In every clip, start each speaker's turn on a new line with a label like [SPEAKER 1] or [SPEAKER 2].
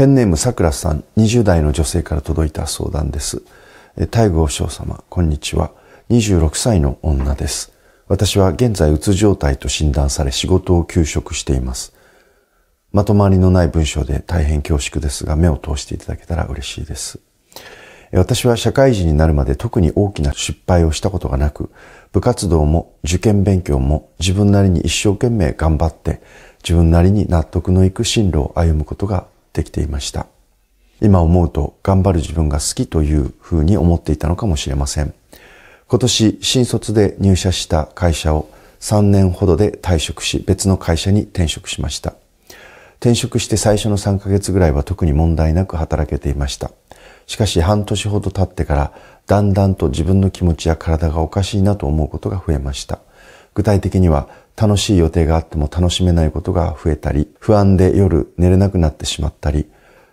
[SPEAKER 1] ペンネームさくらさん、20代の女性から届いた相談です。大和尚様、こんにちは。26歳の女です。私は現在うつ状態と診断され仕事を休職しています。まとまりのない文章で大変恐縮ですが、目を通していただけたら嬉しいです。私は社会人になるまで特に大きな失敗をしたことがなく、部活動も受験勉強も自分なりに一生懸命頑張って、自分なりに納得のいく進路を歩むことができていました。今思うと頑張る自分が好きというふうに思っていたのかもしれません。今年新卒で入社した会社を3年ほどで退職し別の会社に転職しました。転職して最初の3ヶ月ぐらいは特に問題なく働けていました。しかし半年ほど経ってからだんだんと自分の気持ちや体がおかしいなと思うことが増えました。具体的には楽しい予定があっても楽しめないことが増えたり、不安で夜寝れなくなってしまったり、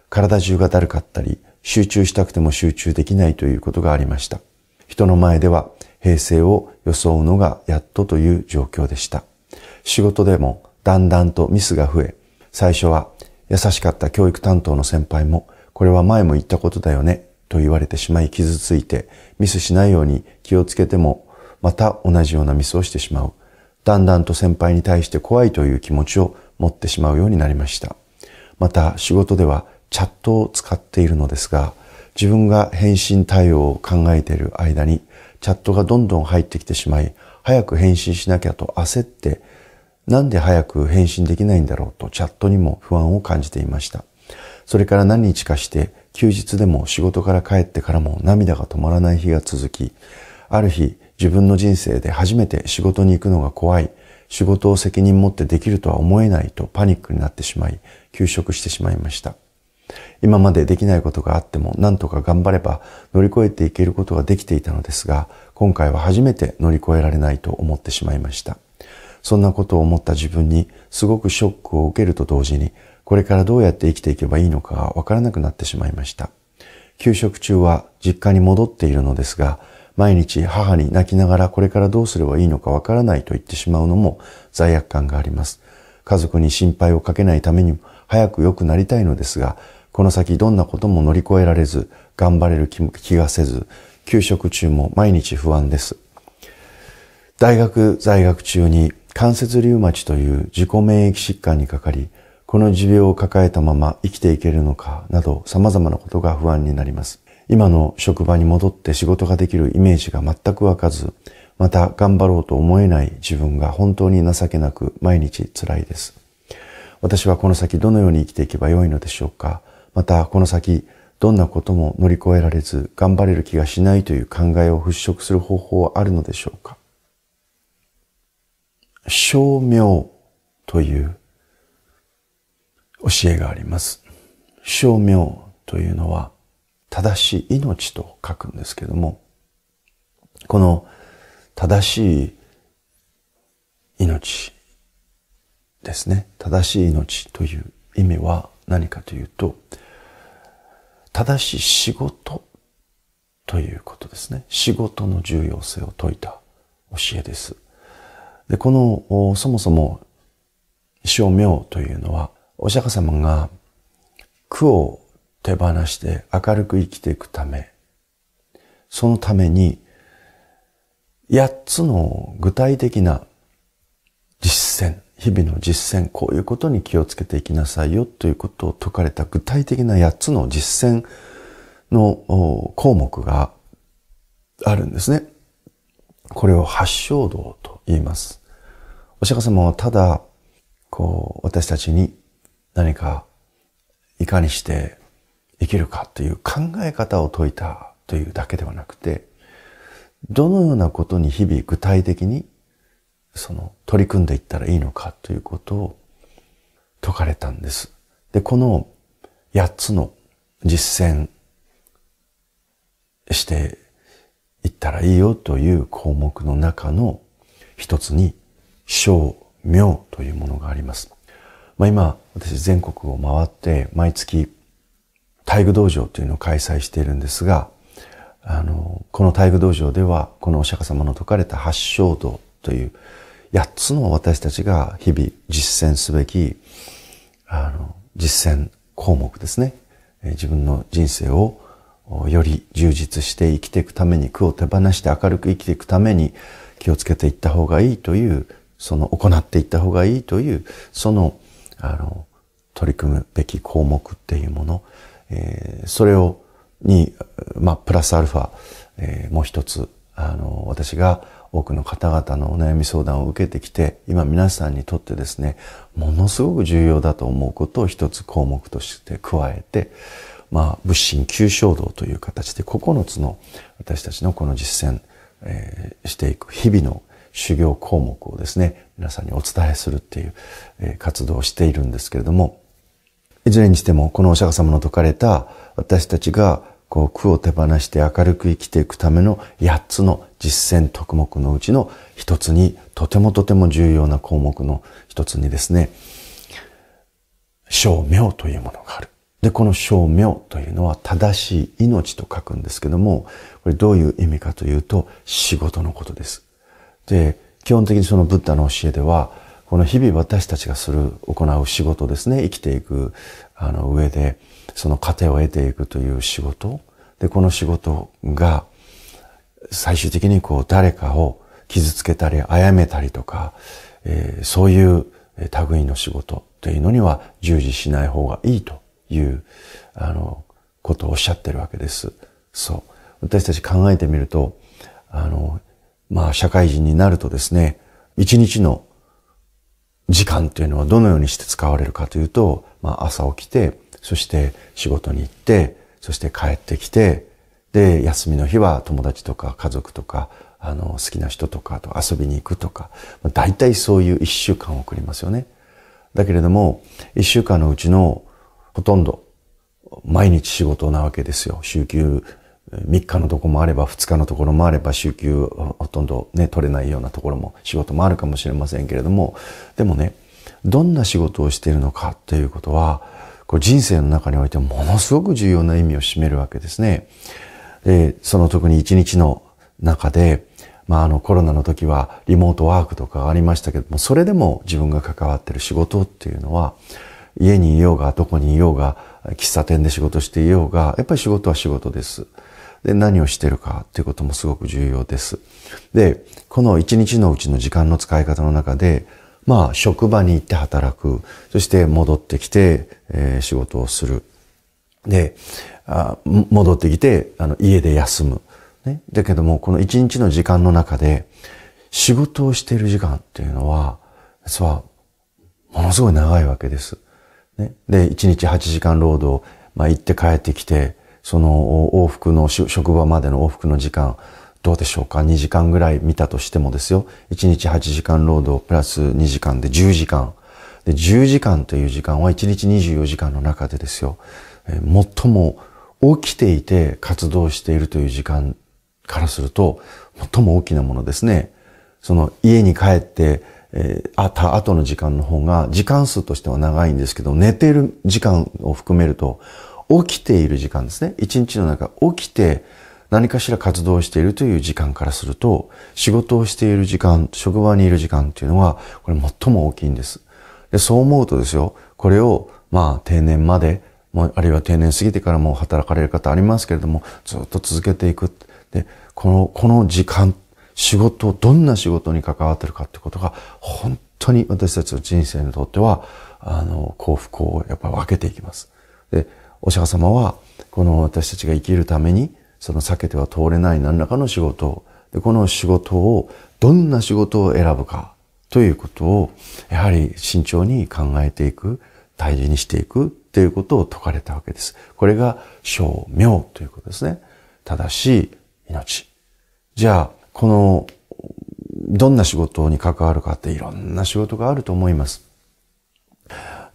[SPEAKER 1] 体中がだるかったり、集中したくても集中できないということがありました。人の前では平成を装うのがやっとという状況でした。仕事でもだんだんとミスが増え、最初は優しかった教育担当の先輩も、これは前も言ったことだよね、と言われてしまい傷ついて、ミスしないように気をつけても、また同じようなミスをしてしまう。だんだんと先輩に対して怖いという気持ちを持ってしまうようになりました。また仕事ではチャットを使っているのですが、自分が返信対応を考えている間にチャットがどんどん入ってきてしまい、早く返信しなきゃと焦って、なんで早く返信できないんだろうとチャットにも不安を感じていました。それから何日かして休日でも仕事から帰ってからも涙が止まらない日が続き、ある日自分の人生で初めて仕事に行くのが怖い、仕事を責任持ってできるとは思えないとパニックになってしまい、休職してしまいました。今までできないことがあっても何とか頑張れば乗り越えていけることができていたのですが、今回は初めて乗り越えられないと思ってしまいました。そんなことを思った自分にすごくショックを受けると同時に、これからどうやって生きていけばいいのかわからなくなってしまいました。休職中は実家に戻っているのですが、毎日母に泣きながらこれからどうすればいいのかわからないと言ってしまうのも罪悪感があります。家族に心配をかけないためにも早く良くなりたいのですが、この先どんなことも乗り越えられず、頑張れる気がせず、給食中も毎日不安です。大学在学中に関節リウマチという自己免疫疾患にかかり、この持病を抱えたまま生きていけるのかなど様々なことが不安になります。今の職場に戻って仕事ができるイメージが全く湧かず、また頑張ろうと思えない自分が本当に情けなく毎日辛いです。私はこの先どのように生きていけばよいのでしょうかまたこの先どんなことも乗り越えられず頑張れる気がしないという考えを払拭する方法はあるのでしょうか証明という教えがあります。証明というのは正しい命と書くんですけども、この正しい命ですね。正しい命という意味は何かというと、正しい仕事ということですね。仕事の重要性を説いた教えです。で、この、そもそも、称名というのは、お釈迦様が苦を手放して明るく生きていくため、そのために、8つの具体的な実践、日々の実践、こういうことに気をつけていきなさいよということを説かれた具体的な8つの実践の項目があるんですね。これを八正道と言います。お釈迦様はただ、こう、私たちに何か、いかにして生きるかという考え方を説いたというだけではなくて、どのようなことに日々具体的にその取り組んでいったらいいのかということを説かれたんです。で、この8つの実践していったらいいよという項目の中の一つに、小妙というものがあります。まあ、今、私全国を回って毎月体育道場というのを開催しているんですが、あの、この体育道場では、このお釈迦様の説かれた八正道という八つの私たちが日々実践すべき、あの、実践項目ですね。自分の人生をより充実して生きていくために、苦を手放して明るく生きていくために気をつけていった方がいいという、その行っていった方がいいという、その、あの、取り組むべき項目っていうもの、えー、それを、に、まあ、プラスアルファ、えー、もう一つ、あの、私が多くの方々のお悩み相談を受けてきて、今皆さんにとってですね、ものすごく重要だと思うことを一つ項目として加えて、まあ、物心急衝動という形で9つの私たちのこの実践、えー、していく日々の修行項目をですね、皆さんにお伝えするっていう、えー、活動をしているんですけれども、いずれにしても、このお釈迦様の説かれた、私たちが、こう、苦を手放して明るく生きていくための8つの実践特目のうちの一つに、とてもとても重要な項目の一つにですね、生命というものがある。で、この生命というのは正しい命と書くんですけども、これどういう意味かというと、仕事のことです。で、基本的にそのブッダの教えでは、この日々私たちがする、行う仕事ですね、生きていく、あの、上で、その糧を得ていくという仕事。で、この仕事が、最終的にこう、誰かを傷つけたり、殺めたりとか、えー、そういう類の仕事というのには従事しない方がいいという、あの、ことをおっしゃってるわけです。そう。私たち考えてみると、あの、まあ、社会人になるとですね、一日の時間というのはどのようにして使われるかというと、まあ、朝起きて、そして仕事に行って、そして帰ってきて、で、休みの日は友達とか家族とか、あの、好きな人とかと遊びに行くとか、まあ、大体そういう一週間を送りますよね。だけれども、一週間のうちのほとんど、毎日仕事なわけですよ。週休3日のとこもあれば2日のところもあれば週休ほとんどね取れないようなところも仕事もあるかもしれませんけれどもでもねどんな仕事をしているのかということはこれ人生の中においてものすごく重要な意味を占めるわけですね。でその特に1日の中で、まあ、あのコロナの時はリモートワークとかありましたけどもそれでも自分が関わってる仕事っていうのは家にいようがどこにいようが喫茶店で仕事していようがやっぱり仕事は仕事です。で、何をしてるかっていうこともすごく重要です。で、この一日のうちの時間の使い方の中で、まあ、職場に行って働く。そして戻ってきて、えー、仕事をする。で、あ戻ってきて、あの、家で休む。ね。だけども、この一日の時間の中で、仕事をしている時間っていうのは、実は、ものすごい長いわけです。ね。で、一日8時間労働、まあ、行って帰ってきて、その往復の職場までの往復の時間、どうでしょうか ?2 時間ぐらい見たとしてもですよ。1日8時間労働プラス2時間で10時間。で、10時間という時間は1日24時間の中でですよ。えー、最も起きていて活動しているという時間からすると、最も大きなものですね。その家に帰って、えー、あた後の時間の方が、時間数としては長いんですけど、寝ている時間を含めると、起きている時間ですね。一日の中、起きて何かしら活動しているという時間からすると、仕事をしている時間、職場にいる時間っていうのは、これ最も大きいんです。で、そう思うとですよ、これを、まあ、定年まで、あるいは定年過ぎてからも働かれる方ありますけれども、ずっと続けていく。で、この、この時間、仕事、どんな仕事に関わってるかってことが、本当に私たちの人生にとっては、あの、幸福をやっぱり分けていきます。で、お釈迦様は、この私たちが生きるために、その避けては通れない何らかの仕事で、この仕事を、どんな仕事を選ぶか、ということを、やはり慎重に考えていく、大事にしていくということを説かれたわけです。これが、正明ということですね。正しい命。じゃあ、この、どんな仕事に関わるかっていろんな仕事があると思います。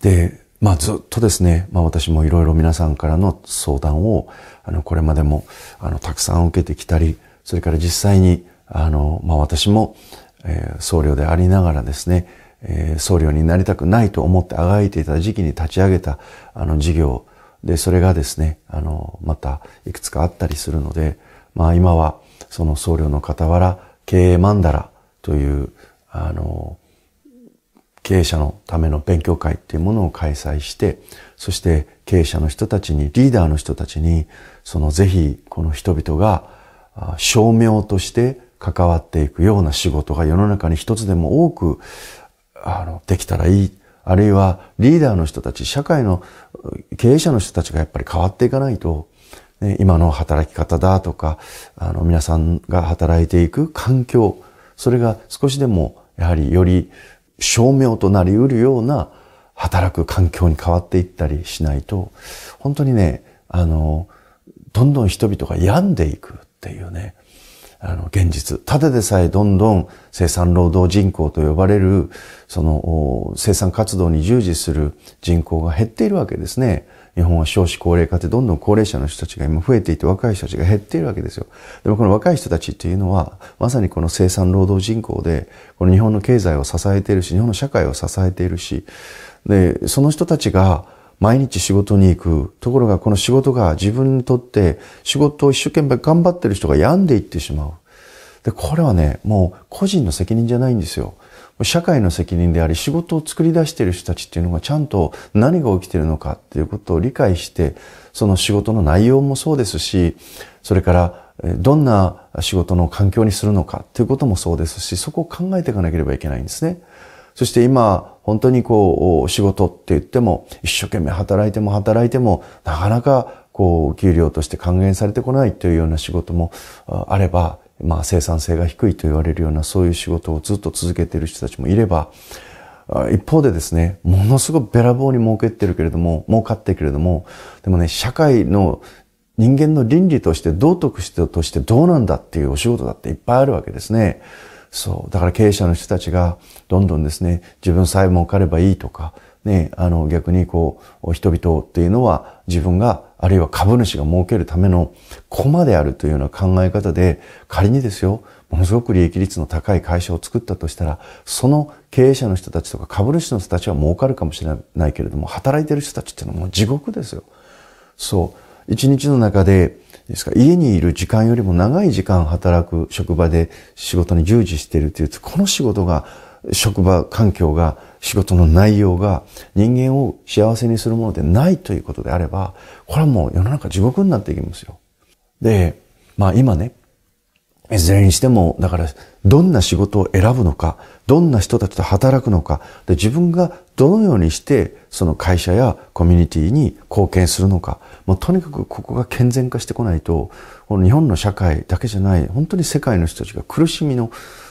[SPEAKER 1] で、まあずっとですね、まあ私もいろいろ皆さんからの相談を、あの、これまでも、あの、たくさん受けてきたり、それから実際に、あの、まあ私も、えー、僧侶でありながらですね、えー、僧侶になりたくないと思ってあがいていた時期に立ち上げた、あの、事業で、それがですね、あの、また、いくつかあったりするので、まあ今は、その僧侶の傍ら、経営マンダラという、あの、経営者のための勉強会っていうものを開催して、そして経営者の人たちに、リーダーの人たちに、そのぜひこの人々が証明として関わっていくような仕事が世の中に一つでも多くあのできたらいい。あるいはリーダーの人たち、社会の経営者の人たちがやっぱり変わっていかないと、ね、今の働き方だとか、あの皆さんが働いていく環境、それが少しでもやはりより証明となりうるような働く環境に変わっていったりしないと、本当にね、あの、どんどん人々が病んでいくっていうね、あの、現実。ただでさえどんどん生産労働人口と呼ばれる、その、生産活動に従事する人口が減っているわけですね。日本は少子高齢化ってどんどん高齢者の人たちが今増えていて若い人たちが減っているわけですよ。でもこの若い人たちっていうのはまさにこの生産労働人口でこの日本の経済を支えているし日本の社会を支えているしでその人たちが毎日仕事に行く。ところがこの仕事が自分にとって仕事を一生懸命頑張ってる人が病んでいってしまう。で、これはね、もう個人の責任じゃないんですよ。社会の責任であり仕事を作り出している人たちっていうのがちゃんと何が起きてるのかっていうことを理解してその仕事の内容もそうですしそれからどんな仕事の環境にするのかっていうこともそうですしそこを考えていかなければいけないんですね。そして今本当にこう仕事って言っても一生懸命働いても働いてもなかなかこう給料として還元されてこないというような仕事もあればまあ、生産性が低いと言われるようなそういう仕事をずっと続けている人たちもいれば一方でですねものすごくべらぼうに儲けてるけれども儲かってるけれどもでもね社会の人間の倫理として道徳としてどうなんだっていうお仕事だっていっぱいあるわけですね。そう。だから経営者の人たちがどんどんですね、自分さえ儲かればいいとか、ね、あの逆にこう、人々っていうのは自分があるいは株主が儲けるための駒であるというような考え方で、仮にですよ、ものすごく利益率の高い会社を作ったとしたら、その経営者の人たちとか株主の人たちは儲かるかもしれないけれども、働いてる人たちっていうのはもう地獄ですよ。そう。一日の中で、ですか家にいる時間よりも長い時間働く職場で仕事に従事しているという、この仕事が、職場環境が仕事の内容が人間を幸せにするものでないということであれば、これはもう世の中地獄になっていきますよ。で、まあ今ね、いずれにしても、だから、どんな仕事を選ぶのか、どんな人たちと働くのか、で自分がどのようにして、その会社やコミュニティに貢献するのか、もうとにかくここが健全化してこないと、この日本の社会だけじゃない、本当に世界の人たちが苦しみの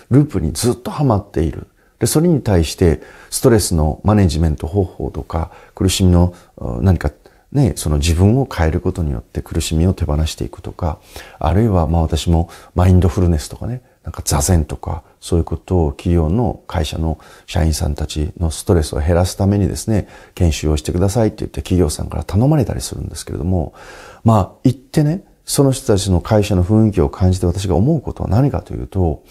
[SPEAKER 1] ループにずっとはまっている。で、それに対して、ストレスのマネジメント方法とか、苦しみの何かね、その自分を変えることによって苦しみを手放していくとか、あるいはまあ私もマインドフルネスとかね、なんか座禅とか、そういうことを企業の会社の社員さんたちのストレスを減らすためにですね、研修をしてくださいって言って企業さんから頼まれたりするんですけれども、まあ行ってね、その人たちの会社の雰囲気を感じて私が思うことは何かというと、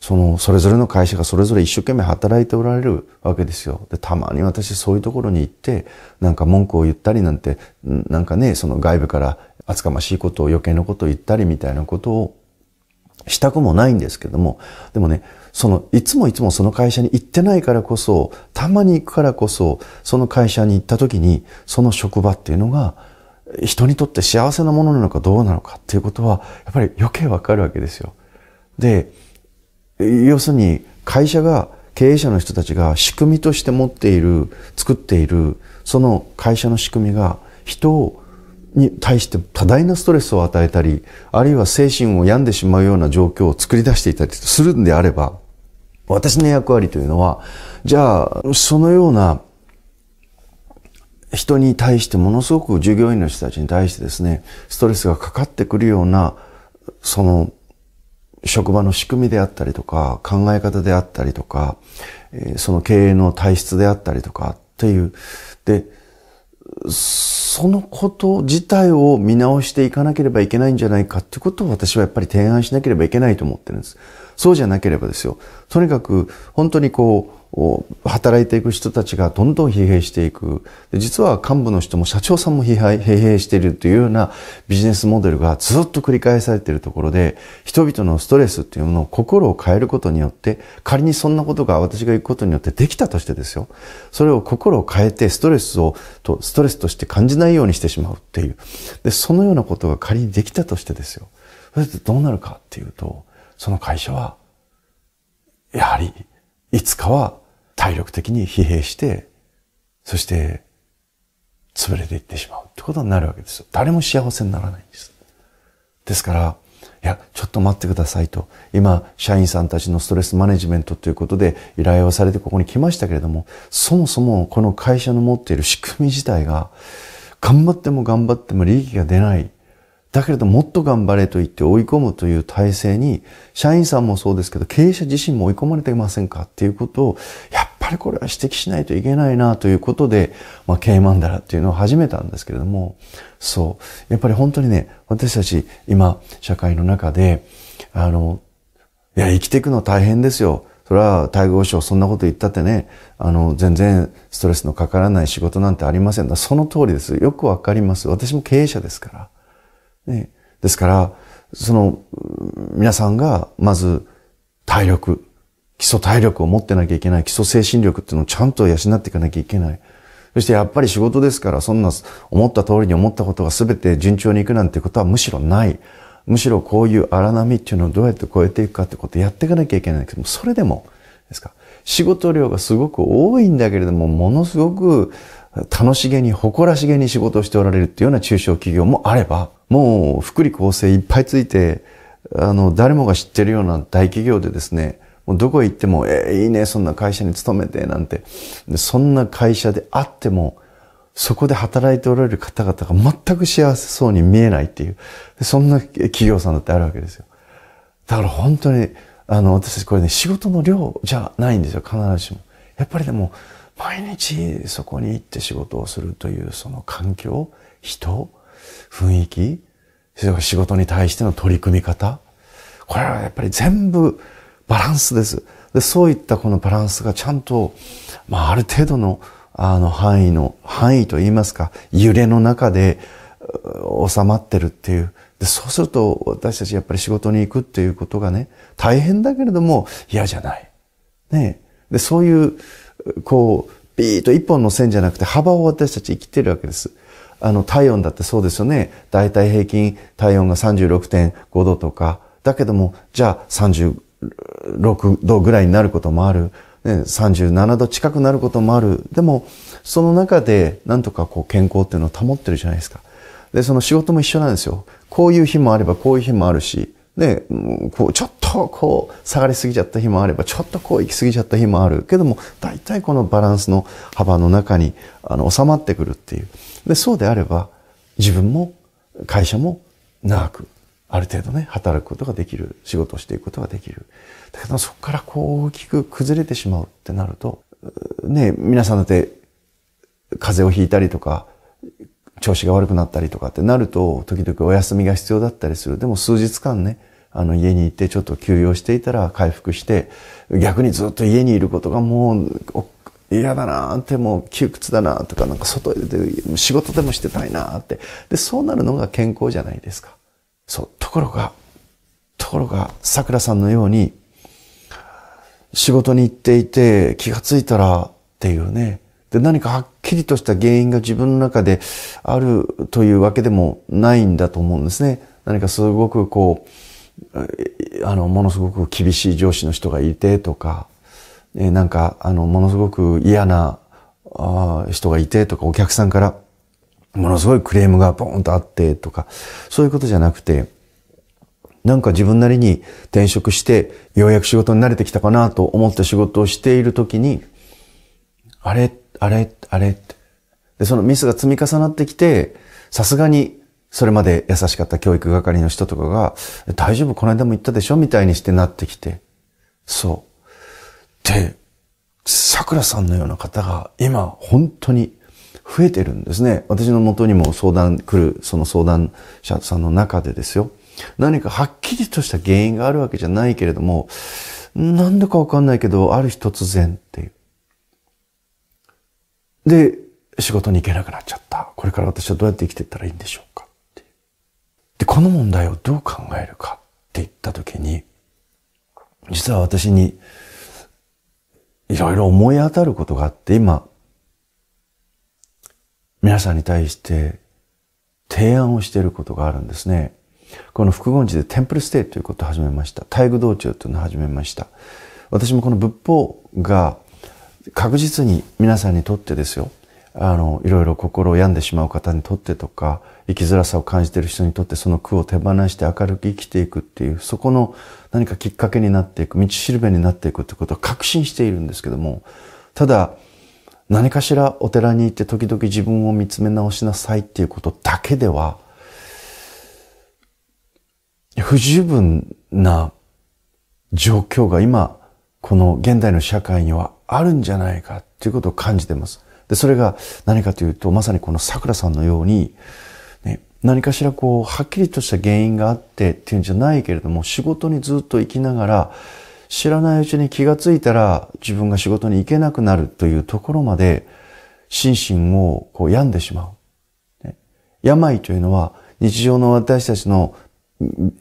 [SPEAKER 1] そのそれぞれの会社がそれぞれ一生懸命働いておられるわけですよ。でたまに私そういうところに行ってなんか文句を言ったりなんてなんかねその外部から厚かましいことを余計なことを言ったりみたいなことをしたくもないんですけどもでもねそのいつもいつもその会社に行ってないからこそたまに行くからこそその会社に行った時にその職場っていうのが人にとって幸せなものなのかどうなのかっていうことはやっぱり余計わかるわけですよ。で要するに会社が経営者の人たちが仕組みとして持っている作っているその会社の仕組みが人に対して多大なストレスを与えたりあるいは精神を病んでしまうような状況を作り出していたりするんであれば私の役割というのはじゃあそのような人に対してものすごく従業員の人たちに対してですねストレスがかかってくるようなその職場の仕組みであったりとか、考え方であったりとか、その経営の体質であったりとかっていう。で、そのこと自体を見直していかなければいけないんじゃないかってことを私はやっぱり提案しなければいけないと思ってるんです。そうじゃなければですよ。とにかく本当にこう、働いていく人たちがどんどん疲弊していく。実は幹部の人も社長さんも疲弊疲弊しているというようなビジネスモデルがずっと繰り返されているところで、人々のストレスっていうものを心を変えることによって、仮にそんなことが私が行くことによってできたとしてですよ。それを心を変えてストレスをと、ストレスとして感じないようにしてしまうっていう。で、そのようなことが仮にできたとしてですよ。それってどうなるかっていうと、その会社は、やはりいつかは体力的に疲弊して、そして潰れていってしまうってことになるわけですよ。誰も幸せにならないんです。ですから、いや、ちょっと待ってくださいと。今、社員さんたちのストレスマネジメントということで依頼をされてここに来ましたけれども、そもそもこの会社の持っている仕組み自体が、頑張っても頑張っても利益が出ないだけれどもっと頑張れと言って追い込むという体制に、社員さんもそうですけど、経営者自身も追い込まれていませんかっていうことを、やっぱりこれは指摘しないといけないなということで、まあ、経営マンダラっていうのを始めたんですけれども、そう。やっぱり本当にね、私たち今、社会の中で、あの、いや、生きていくの大変ですよ。それは、対合省、そんなこと言ったってね、あの、全然ストレスのかからない仕事なんてありませんだ。その通りです。よくわかります。私も経営者ですから。ね、ですから、その、皆さんが、まず、体力、基礎体力を持ってなきゃいけない、基礎精神力っていうのをちゃんと養っていかなきゃいけない。そしてやっぱり仕事ですから、そんな思った通りに思ったことが全て順調にいくなんてことはむしろない。むしろこういう荒波っていうのをどうやって超えていくかってことをやっていかなきゃいけないけども、それでも、ですか、仕事量がすごく多いんだけれども、ものすごく、楽しげに誇らしげに仕事をしておられるっていうような中小企業もあれば、もう福利厚生いっぱいついて、あの、誰もが知ってるような大企業でですね、もうどこへ行っても、えー、いいね、そんな会社に勤めて、なんて。そんな会社であっても、そこで働いておられる方々が全く幸せそうに見えないっていう、そんな企業さんだってあるわけですよ。だから本当に、あの、私たちこれね、仕事の量じゃないんですよ、必ずしも。やっぱりでも、毎日そこに行って仕事をするというその環境、人、雰囲気、仕事に対しての取り組み方、これはやっぱり全部バランスです。でそういったこのバランスがちゃんと、まあ、ある程度のあの範囲の、範囲といいますか、揺れの中で収まってるっていう。でそうすると私たちやっぱり仕事に行くっていうことがね、大変だけれども嫌じゃない。ねで、そういうこう、ビーッと一本の線じゃなくて幅を私たち生きてるわけです。あの、体温だってそうですよね。だいたい平均体温が36.5度とか。だけども、じゃあ36度ぐらいになることもある。ね、37度近くなることもある。でも、その中で、なんとかこう健康っていうのを保ってるじゃないですか。で、その仕事も一緒なんですよ。こういう日もあればこういう日もあるし、で、こう、ちょっとこう、下がりすぎちゃった日もあれば、ちょっとこう、行き過ぎちゃった日もあるけども、大体このバランスの幅の中に、あの、収まってくるっていう。で、そうであれば、自分も、会社も、長く、ある程度ね、働くことができる、仕事をしていくことができる。だけど、そこからこう、大きく崩れてしまうってなると、ね、皆さんだって、風邪をひいたりとか、調子が悪くなったりとかってなると、時々お休みが必要だったりする。でも数日間ね、あの家に行ってちょっと休養していたら回復して、逆にずっと家にいることがもう嫌だなってもう窮屈だなとか、なんか外で仕事でもしてたいなって。で、そうなるのが健康じゃないですか。そう。ところが、ところが、桜さんのように、仕事に行っていて気がついたらっていうね、で、何かはっきりとした原因が自分の中であるというわけでもないんだと思うんですね。何かすごくこう、あの、ものすごく厳しい上司の人がいてとか、えなんか、あの、ものすごく嫌なあ人がいてとか、お客さんからものすごいクレームがポーンとあってとか、そういうことじゃなくて、なんか自分なりに転職して、ようやく仕事に慣れてきたかなと思って仕事をしているときに、あれ、あれ、あれって。で、そのミスが積み重なってきて、さすがに、それまで優しかった教育係の人とかが、大丈夫この間も言ったでしょみたいにしてなってきて。そう。で、桜さんのような方が今本当に増えてるんですね。私の元にも相談来る、その相談者さんの中でですよ。何かはっきりとした原因があるわけじゃないけれども、なんでかわかんないけど、ある日突然っていう。で、仕事に行けなくなっちゃった。これから私はどうやって生きていったらいいんでしょうかってで、この問題をどう考えるかって言った時に、実は私に、いろいろ思い当たることがあって、今、皆さんに対して提案をしていることがあるんですね。この複合地でテンプルステイということを始めました。大愚道中というのを始めました。私もこの仏法が確実に皆さんにとってですよ、あの、いろいろ心を病んでしまう方にとってとか、生きづらさを感じている人にとってその苦を手放して明るく生きていくっていう、そこの何かきっかけになっていく、道しるべになっていくってことを確信しているんですけども、ただ、何かしらお寺に行って時々自分を見つめ直しなさいっていうことだけでは、不十分な状況が今、この現代の社会にはあるんじゃないかっていうことを感じてます。で、それが何かというと、まさにこの桜さんのように、ね、何かしらこう、はっきりとした原因があってっていうんじゃないけれども、仕事にずっと生きながら、知らないうちに気がついたら自分が仕事に行けなくなるというところまで、心身をこう病んでしまう。ね、病というのは、日常の私たちの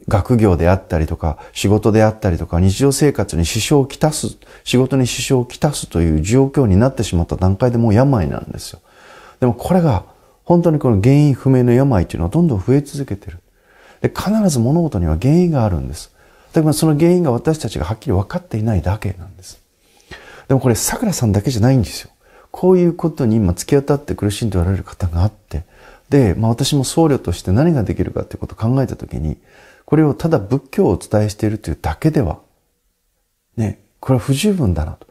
[SPEAKER 1] 学業であったりとか、仕事であったりとか、日常生活に支障をきたす、仕事に支障をきたすという状況になってしまった段階でもう病なんですよ。でもこれが、本当にこの原因不明の病というのはどんどん増え続けてる。で、必ず物事には原因があるんです。だからその原因が私たちがはっきり分かっていないだけなんです。でもこれ、桜さんだけじゃないんですよ。こういうことに今突き当たって苦しんでおられる方があって、で、まあ私も僧侶として何ができるかってことを考えたときに、これをただ仏教をお伝えしているというだけでは、ね、これは不十分だなと。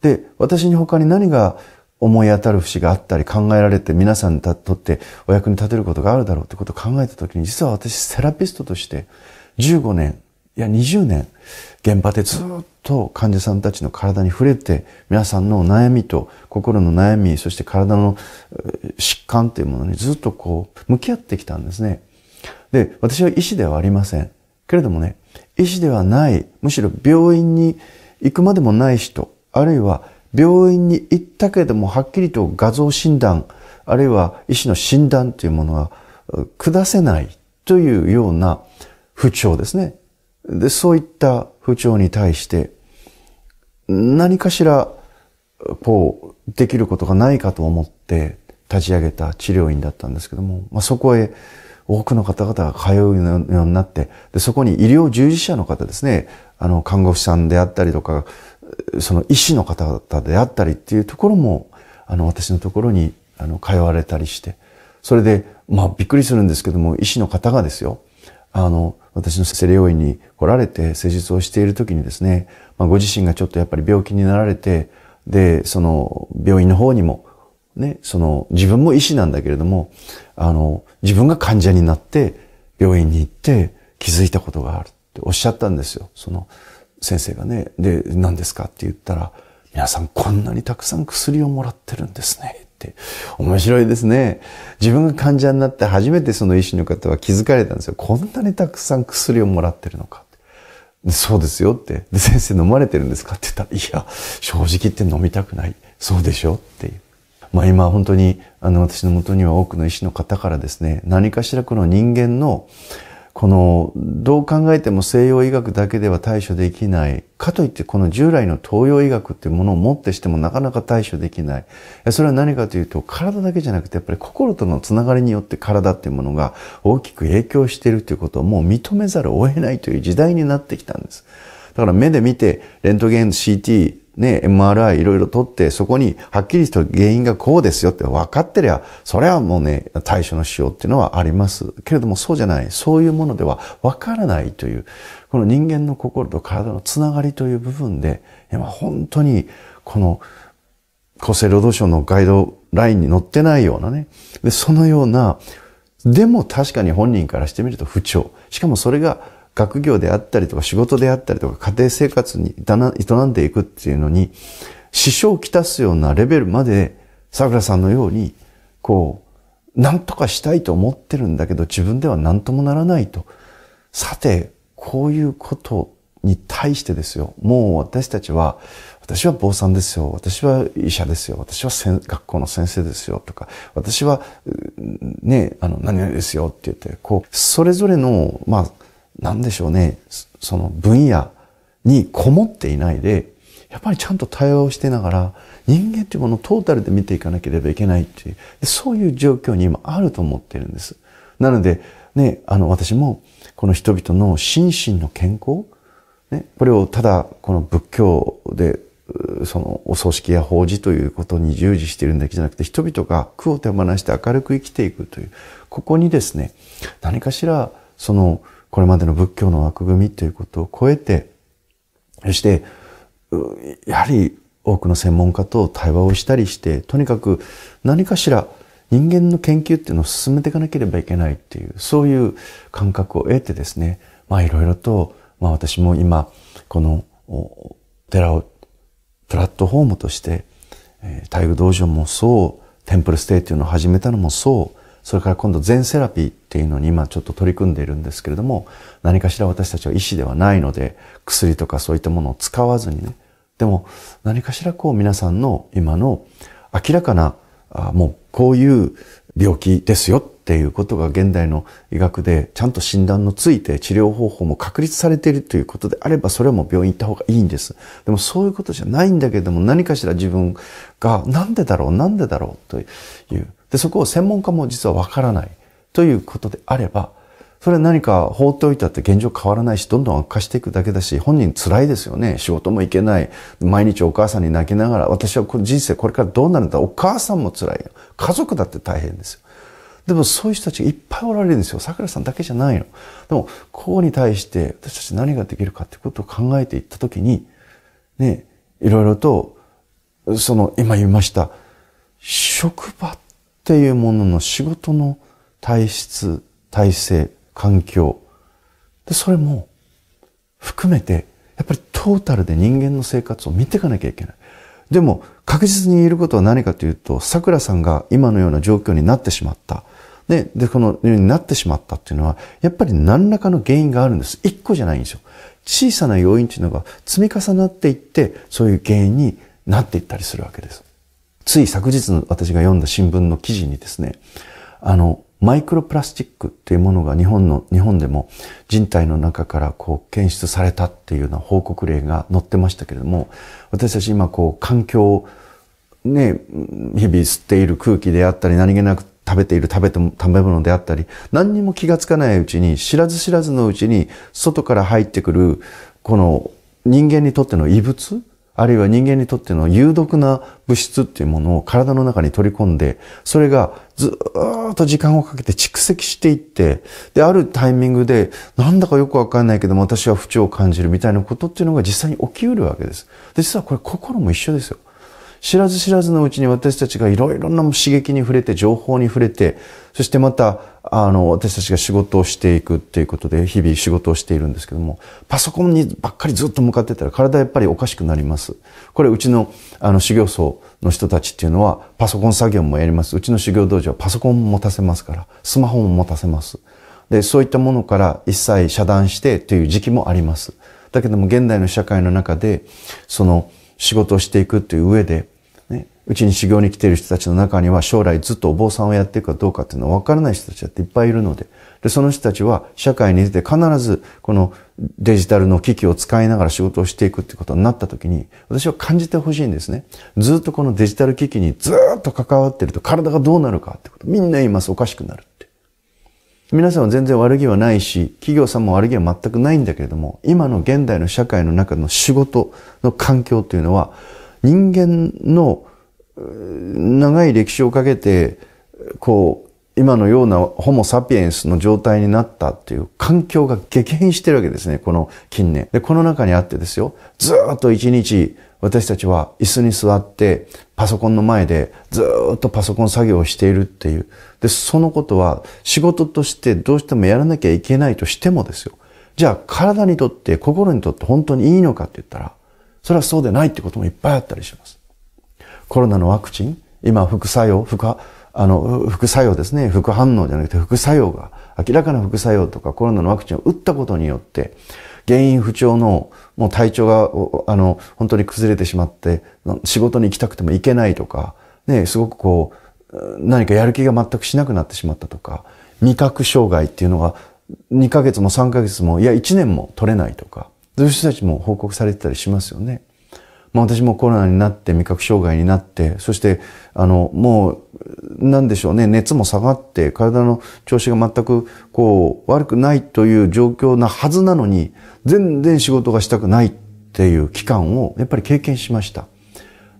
[SPEAKER 1] で、私に他に何が思い当たる節があったり考えられて皆さんにとってお役に立てることがあるだろうってことを考えたときに、実は私セラピストとして15年、いや20年、現場でずっと患者さんたちの体に触れて、皆さんの悩みと心の悩み、そして体の疾患というものにずっとこう向き合ってきたんですね。で、私は医師ではありません。けれどもね、医師ではない、むしろ病院に行くまでもない人、あるいは病院に行ったけれども、はっきりと画像診断、あるいは医師の診断というものは下せないというような不調ですね。で、そういった不調に対して、何かしら、こう、できることがないかと思って立ち上げた治療院だったんですけども、まあ、そこへ多くの方々が通うようになってでそこに医療従事者の方ですねあの看護師さんであったりとかその医師の方々であったりっていうところもあの私のところにあの通われたりしてそれでまあびっくりするんですけども医師の方がですよあの私のセレオ院に来られて施術をしているときにですね、まあ、ご自身がちょっとやっぱり病気になられてでその病院の方にもねその自分も医師なんだけれどもあの、自分が患者になって、病院に行って気づいたことがあるっておっしゃったんですよ。その先生がね、で、何ですかって言ったら、皆さんこんなにたくさん薬をもらってるんですね。って面白いですね。自分が患者になって初めてその医師の方は気づかれたんですよ。こんなにたくさん薬をもらってるのか。そうですよって。で、先生飲まれてるんですかって言ったら、いや、正直言って飲みたくない。そうでしょっていう。まあ、今本当にあの私のもとには多くの医師の方からですね何かしらこの人間のこのどう考えても西洋医学だけでは対処できないかといってこの従来の東洋医学っていうものをもってしてもなかなか対処できないそれは何かというと体だけじゃなくてやっぱり心とのつながりによって体っていうものが大きく影響しているということをもう認めざるを得ないという時代になってきたんですだから目で見てレントゲン CT ね、MRI いろいろ取って、そこにはっきりと原因がこうですよって分かってりゃ、それはもうね、対処のしようっていうのはあります。けれどもそうじゃない。そういうものでは分からないという、この人間の心と体のつながりという部分で、今本当にこの厚生労働省のガイドラインに載ってないようなね、でそのような、でも確かに本人からしてみると不調。しかもそれが学業であったりとか仕事であったりとか家庭生活に営んでいくっていうのに支障をきたすようなレベルまで桜さんのようにこう何とかしたいと思ってるんだけど自分では何ともならないと。さて、こういうことに対してですよ。もう私たちは、私は坊さんですよ。私は医者ですよ。私は学校の先生ですよ。とか、私は、ね、あの、何々ですよって言って、こう、それぞれの、まあ、なんでしょうね、その分野にこもっていないで、やっぱりちゃんと対話をしてながら、人間というものをトータルで見ていかなければいけないっていう、そういう状況に今あると思ってるんです。なので、ね、あの、私も、この人々の心身の健康、ね、これをただ、この仏教で、その、お葬式や法事ということに従事しているだけじゃなくて、人々が苦を手放して明るく生きていくという、ここにですね、何かしら、その、これまでの仏教の枠組みということを超えて、そして、やはり多くの専門家と対話をしたりして、とにかく何かしら人間の研究っていうのを進めていかなければいけないっていう、そういう感覚を得てですね、まあいろいろと、まあ私も今、この寺をプラットフォームとして、えー、体育道場もそう、テンプルステイっていうのを始めたのもそう、それから今度全セラピーっていうのに今ちょっと取り組んでいるんですけれども、何かしら私たちは医師ではないので、薬とかそういったものを使わずにね、でも何かしらこう皆さんの今の明らかな、あもうこういう病気ですよっていうことが現代の医学でちゃんと診断のついて治療方法も確立されているということであればそれも病院行った方がいいんです。でもそういうことじゃないんだけれども何かしら自分がなんでだろうなんでだろうというで、そこを専門家も実はわからないということであれば、それは何か放っておいたって現状変わらないし、どんどん悪化していくだけだし、本人辛いですよね。仕事も行けない。毎日お母さんに泣きながら、私はこの人生これからどうなるんだお母さんも辛いよ。家族だって大変ですよ。でもそういう人たちがいっぱいおられるんですよ。桜さんだけじゃないの。でも、ここに対して私たち何ができるかってことを考えていったときに、ね、いろいろと、その、今言いました、職場っていうものの仕事の体質、体制、環境、でそれも含めて、やっぱりトータルで人間の生活を見ていかなきゃいけない。でも確実に言えることは何かというと、桜さんが今のような状況になってしまった。で、で、このようになってしまったっていうのは、やっぱり何らかの原因があるんです。一個じゃないんですよ。小さな要因っていうのが積み重なっていって、そういう原因になっていったりするわけです。つい昨日の私が読んだ新聞の記事にですね、あの、マイクロプラスチックっていうものが日本の、日本でも人体の中からこう検出されたっていうような報告例が載ってましたけれども、私たち今こう環境をね、日々吸っている空気であったり、何気なく食べている食べても食べ物であったり、何にも気がつかないうちに、知らず知らずのうちに、外から入ってくる、この人間にとっての異物あるいは人間にとっての有毒な物質っていうものを体の中に取り込んで、それがずっと時間をかけて蓄積していって、で、あるタイミングで、なんだかよくわかんないけども、私は不調を感じるみたいなことっていうのが実際に起きうるわけです。で、実はこれ心も一緒ですよ。知らず知らずのうちに私たちがいろいろな刺激に触れて、情報に触れて、そしてまた、あの、私たちが仕事をしていくっていうことで、日々仕事をしているんですけども、パソコンにばっかりずっと向かってたら、体やっぱりおかしくなります。これ、うちの、あの、修行僧の人たちっていうのは、パソコン作業もやります。うちの修行道場はパソコンも持たせますから、スマホも持たせます。で、そういったものから一切遮断してという時期もあります。だけども現代の社会の中で、その仕事をしていくという上で、うちに修行に来ている人たちの中には将来ずっとお坊さんをやっていくかどうかっていうのは分からない人たちだっていっぱいいるので、で、その人たちは社会に出て必ずこのデジタルの機器を使いながら仕事をしていくってことになった時に、私は感じてほしいんですね。ずっとこのデジタル機器にずっと関わってると体がどうなるかってこと、みんな言いますおかしくなるって。皆さんは全然悪気はないし、企業さんも悪気は全くないんだけれども、今の現代の社会の中の仕事の環境というのは、人間の長い歴史をかけて、こう、今のようなホモ・サピエンスの状態になったっていう環境が激変してるわけですね、この近年。で、この中にあってですよ、ずっと一日私たちは椅子に座ってパソコンの前でずっとパソコン作業をしているっていう。で、そのことは仕事としてどうしてもやらなきゃいけないとしてもですよ。じゃあ体にとって心にとって本当にいいのかって言ったら、それはそうでないってこともいっぱいあったりします。コロナのワクチン、今副作用、副、あの、副作用ですね。副反応じゃなくて副作用が、明らかな副作用とかコロナのワクチンを打ったことによって、原因不調の、もう体調が、あの、本当に崩れてしまって、仕事に行きたくても行けないとか、ね、すごくこう、何かやる気が全くしなくなってしまったとか、味覚障害っていうのが2ヶ月も3ヶ月も、いや1年も取れないとか、そういう人たちも報告されてたりしますよね。まあ、私もコロナになって味覚障害になってそしてあのもう何でしょうね熱も下がって体の調子が全くこう悪くないという状況なはずなのに全然仕事がしたくないっていう期間をやっぱり経験しました。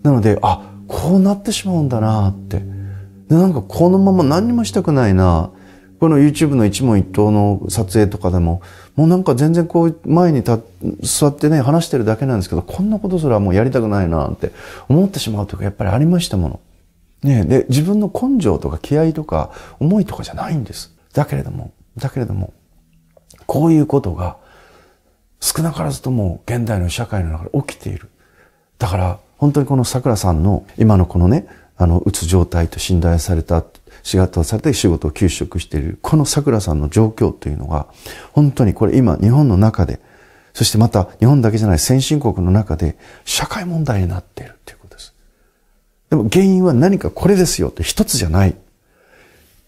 [SPEAKER 1] なのであこうなってしまうんだなってでなんかこのまま何にもしたくないなこの YouTube の一問一答の撮影とかでももうなんか全然こう前に座ってね話してるだけなんですけどこんなことすらもうやりたくないなって思ってしまうというかやっぱりありましたもの。ねで自分の根性とか気合とか思いとかじゃないんです。だけれどもだけれどもこういうことが少なからずとも現代の社会の中で起きている。だから本当にこの桜さんの今のこのねあの、うつ状態と診断された、仕事をされて仕事を休職している、この桜さんの状況というのが、本当にこれ今日本の中で、そしてまた日本だけじゃない先進国の中で社会問題になっているということです。でも原因は何かこれですよって一つじゃない。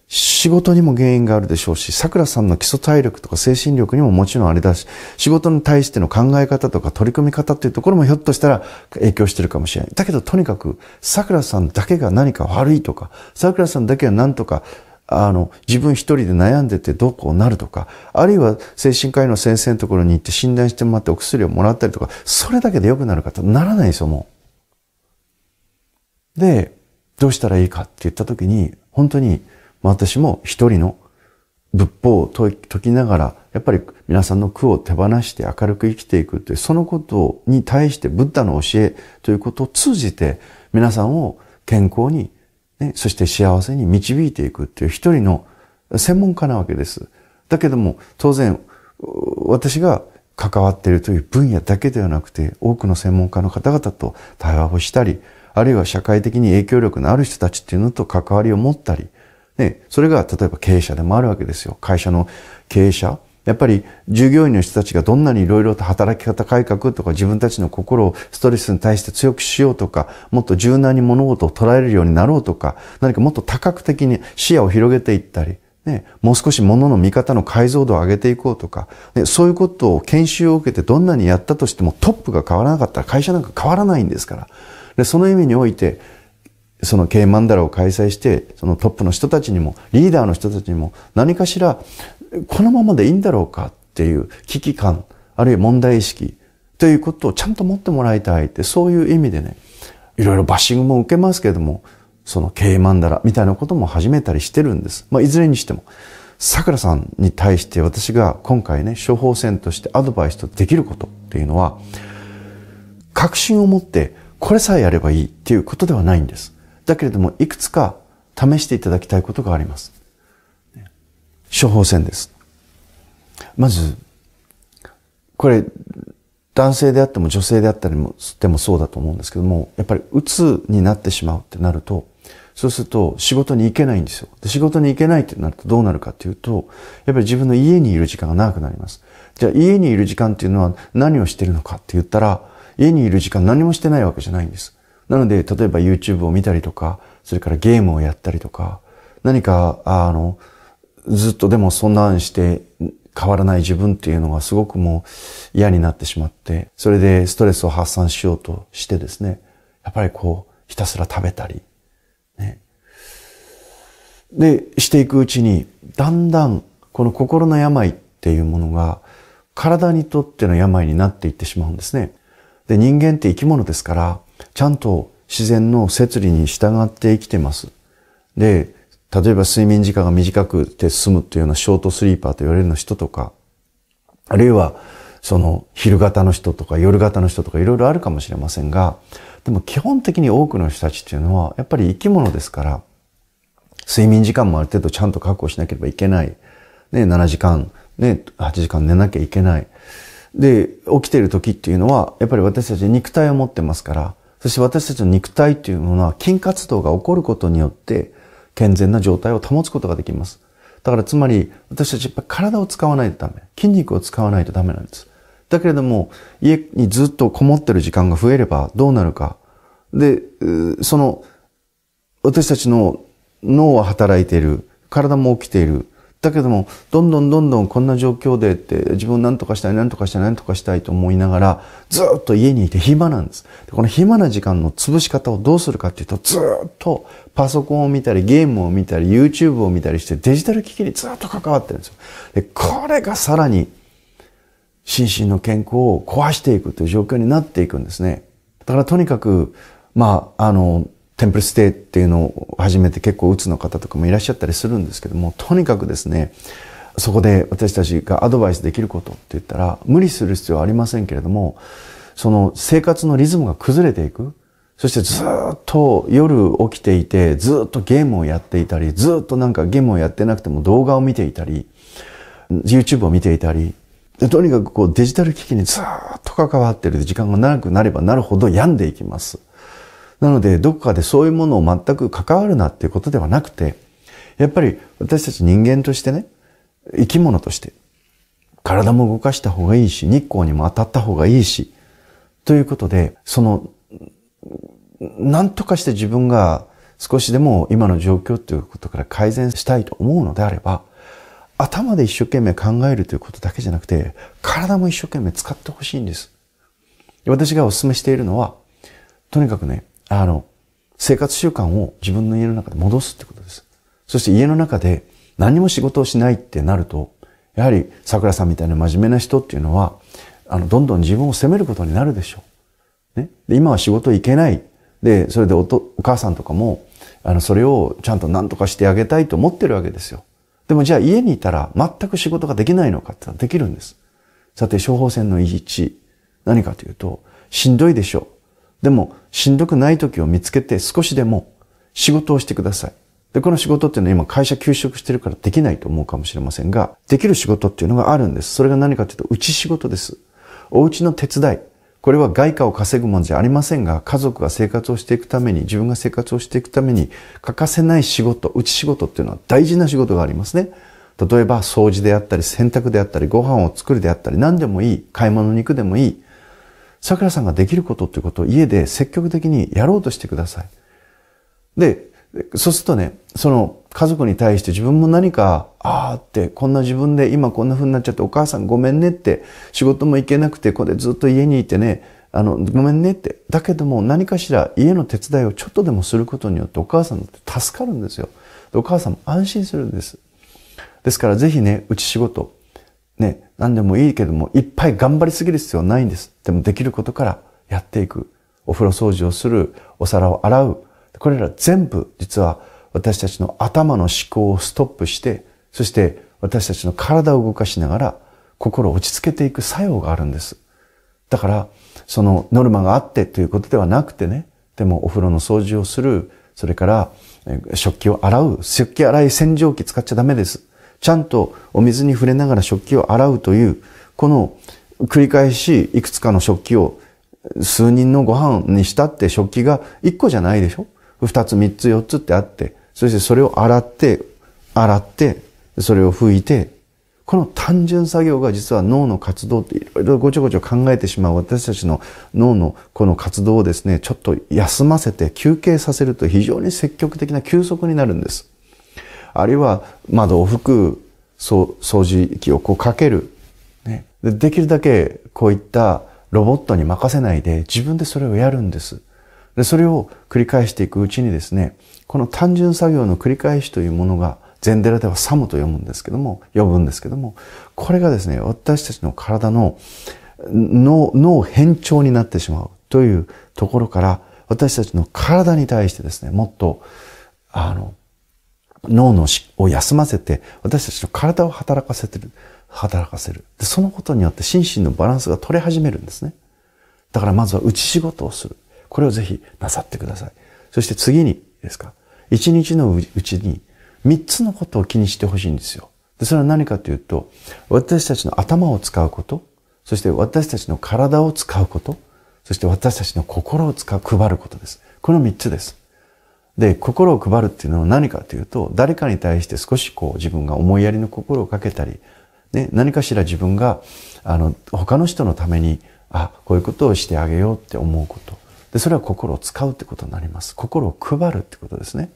[SPEAKER 1] 仕事にも原因があるでしょうし、桜さんの基礎体力とか精神力にももちろんあれだし、仕事に対しての考え方とか取り組み方っていうところもひょっとしたら影響してるかもしれない。だけどとにかく、桜さんだけが何か悪いとか、桜さんだけは何とか、あの、自分一人で悩んでてどうこうなるとか、あるいは精神科医の先生のところに行って診断してもらってお薬をもらったりとか、それだけで良くなるかとならないですよ、もう。で、どうしたらいいかって言った時に、本当に、まあ、私も一人の仏法を解きながら、やっぱり皆さんの苦を手放して明るく生きていくという、そのことに対してブッダの教えということを通じて、皆さんを健康に、ね、そして幸せに導いていくという一人の専門家なわけです。だけども、当然、私が関わっているという分野だけではなくて、多くの専門家の方々と対話をしたり、あるいは社会的に影響力のある人たちっていうのと関わりを持ったり、ね、それが例えば経営者でもあるわけですよ。会社の経営者。やっぱり従業員の人たちがどんなにいろいろと働き方改革とか自分たちの心をストレスに対して強くしようとか、もっと柔軟に物事を捉えるようになろうとか、何かもっと多角的に視野を広げていったり、ね、もう少し物の見方の解像度を上げていこうとか、ね、そういうことを研修を受けてどんなにやったとしてもトップが変わらなかったら会社なんか変わらないんですから。で、その意味において、その K マンダラを開催して、そのトップの人たちにも、リーダーの人たちにも、何かしら、このままでいいんだろうかっていう危機感、あるいは問題意識ということをちゃんと持ってもらいたいって、そういう意味でね、いろいろバッシングも受けますけれども、その経営マンダラみたいなことも始めたりしてるんです。まあ、いずれにしても、桜さんに対して私が今回ね、処方箋としてアドバイスとできることっていうのは、確信を持ってこれさえやればいいっていうことではないんです。だけれども、いくつか試していただきたいことがあります。処方箋です。まず、これ、男性であっても女性であったりもでもそうだと思うんですけども、やっぱりうつになってしまうってなると、そうすると仕事に行けないんですよ。で仕事に行けないってなるとどうなるかっていうと、やっぱり自分の家にいる時間が長くなります。じゃあ家にいる時間っていうのは何をしてるのかって言ったら、家にいる時間何もしてないわけじゃないんです。なので、例えば YouTube を見たりとか、それからゲームをやったりとか、何か、あの、ずっとでもそんなんして変わらない自分っていうのがすごくもう嫌になってしまって、それでストレスを発散しようとしてですね、やっぱりこう、ひたすら食べたり、ね。で、していくうちに、だんだん、この心の病っていうものが、体にとっての病になっていってしまうんですね。で、人間って生き物ですから、ちゃんと自然の摂理に従って生きてます。で、例えば睡眠時間が短くて済むというようなショートスリーパーと言われるの人とか、あるいは、その、昼型の人とか夜型の人とかいろいろあるかもしれませんが、でも基本的に多くの人たちっていうのは、やっぱり生き物ですから、睡眠時間もある程度ちゃんと確保しなければいけない。ね、7時間、ね、8時間寝なきゃいけない。で、起きてる時っていうのは、やっぱり私たち肉体を持ってますから、そして私たちの肉体というものは筋活動が起こることによって健全な状態を保つことができます。だからつまり私たちやっぱ体を使わないとダメ。筋肉を使わないとダメなんです。だけれども家にずっとこもってる時間が増えればどうなるか。で、その私たちの脳は働いている。体も起きている。だけどもどんどんどんどんこんな状況でって自分何とかしたい何とかしたい何とかしたいと思いながらずっと家にいて暇なんですでこの暇な時間の潰し方をどうするかっていうとずっとパソコンを見たりゲームを見たり YouTube を見たりしてデジタル機器にずっと関わってるんですよでこれがさらに心身の健康を壊していくという状況になっていくんですねだからとにかくまああのテンプルステイっていうのを始めて結構うつの方とかもいらっしゃったりするんですけども、とにかくですね、そこで私たちがアドバイスできることって言ったら、無理する必要はありませんけれども、その生活のリズムが崩れていく。そしてずっと夜起きていて、ずっとゲームをやっていたり、ずっとなんかゲームをやってなくても動画を見ていたり、YouTube を見ていたり、とにかくこうデジタル機器にずっと関わってる時間が長くなればなるほど病んでいきます。なので、どこかでそういうものを全く関わるなっていうことではなくて、やっぱり私たち人間としてね、生き物として、体も動かした方がいいし、日光にも当たった方がいいし、ということで、その、なんとかして自分が少しでも今の状況ということから改善したいと思うのであれば、頭で一生懸命考えるということだけじゃなくて、体も一生懸命使ってほしいんです。私がお勧めしているのは、とにかくね、あの、生活習慣を自分の家の中で戻すってことです。そして家の中で何も仕事をしないってなると、やはり桜さんみたいな真面目な人っていうのは、あの、どんどん自分を責めることになるでしょう。ね。で、今は仕事行けない。で、それでおと、お母さんとかも、あの、それをちゃんと何とかしてあげたいと思ってるわけですよ。でもじゃあ家にいたら全く仕事ができないのかってできるんです。さて、処方箋の1、何かというと、しんどいでしょう。でも、しんどくない時を見つけて少しでも仕事をしてください。で、この仕事っていうのは今会社休職してるからできないと思うかもしれませんが、できる仕事っていうのがあるんです。それが何かというと、うち仕事です。おうちの手伝い。これは外貨を稼ぐものじゃありませんが、家族が生活をしていくために、自分が生活をしていくために欠かせない仕事、うち仕事っていうのは大事な仕事がありますね。例えば、掃除であったり、洗濯であったり、ご飯を作るであったり、何でもいい、買い物に行くでもいい、さくらさんができることってことを家で積極的にやろうとしてください。で、そうするとね、その家族に対して自分も何か、ああって、こんな自分で今こんな風になっちゃって、お母さんごめんねって、仕事も行けなくて、これずっと家にいてね、あの、ごめんねって。だけども何かしら家の手伝いをちょっとでもすることによってお母さんって助かるんですよ。お母さんも安心するんです。ですからぜひね、うち仕事、ね、何でもいいけども、いっぱい頑張りすぎる必要ないんです。でもできることからやっていく。お風呂掃除をする、お皿を洗う。これら全部実は私たちの頭の思考をストップして、そして私たちの体を動かしながら心を落ち着けていく作用があるんです。だから、そのノルマがあってということではなくてね、でもお風呂の掃除をする、それから食器を洗う、食器洗い洗浄機使っちゃダメです。ちゃんとお水に触れながら食器を洗うという、この繰り返しいくつかの食器を数人のご飯にしたって食器が1個じゃないでしょ ?2 つ3つ4つってあって、そしてそれを洗って、洗って、それを拭いて、この単純作業が実は脳の活動っていろいろごちょごちょ考えてしまう私たちの脳のこの活動をですね、ちょっと休ませて休憩させると非常に積極的な休息になるんです。あるいは窓を拭く、掃除機をこうかける、できるだけこういったロボットに任せないで自分でそれをやるんです。で、それを繰り返していくうちにですね、この単純作業の繰り返しというものが、禅寺ではサムと読むんですけども、呼ぶんですけども、これがですね、私たちの体の脳、変調になってしまうというところから、私たちの体に対してですね、もっと、あの、脳のを休ませて、私たちの体を働かせている。働かせる。で、そのことによって心身のバランスが取れ始めるんですね。だからまずは内仕事をする。これをぜひなさってください。そして次にですか、一日のうちに三つのことを気にしてほしいんですよ。で、それは何かというと、私たちの頭を使うこと、そして私たちの体を使うこと、そして私たちの心を使う、配ることです。この三つです。で、心を配るっていうのは何かというと、誰かに対して少しこう自分が思いやりの心をかけたり、ね、何かしら自分があの他の人のためにあこういうことをしてあげようって思うことでそれは心を使うってことになります心を配るってことですね